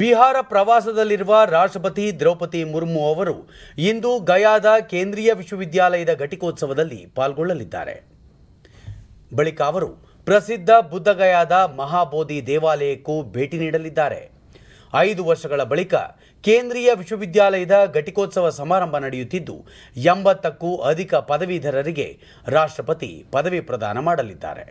ಬಿಹಾರ ಪ್ರವಾಸದಲ್ಲಿರುವ ರಾಷ್ಟ್ರಪತಿ ದ್ರೌಪದಿ ಮುರ್ಮು ಅವರು ಇಂದು ಗಯಾದ ಕೇಂದ್ರೀಯ ವಿಶ್ವವಿದ್ಯಾಲಯದ ಘಟಿಕೋತ್ಸವದಲ್ಲಿ ಪಾಲ್ಗೊಳ್ಳಲಿದ್ದಾರೆ ಬಳಿಕ ಅವರು ಪ್ರಸಿದ್ಧ ಬುದ್ಧಗಯಾದ ಮಹಾಬೋಧಿ ದೇವಾಲಯಕ್ಕೂ ಭೇಟಿ ನೀಡಲಿದ್ದಾರೆ ಐದು ವರ್ಷಗಳ ಬಳಿಕ ಕೇಂದ್ರೀಯ ವಿಶ್ವವಿದ್ಯಾಲಯದ ಘಟಿಕೋತ್ಸವ ಸಮಾರಂಭ ನಡೆಯುತ್ತಿದ್ದು ಎಂಬತ್ತಕ್ಕೂ ಅಧಿಕ ಪದವೀಧರರಿಗೆ ರಾಷ್ಟ್ರಪತಿ ಪದವಿ ಪ್ರದಾನ ಮಾಡಲಿದ್ದಾರೆ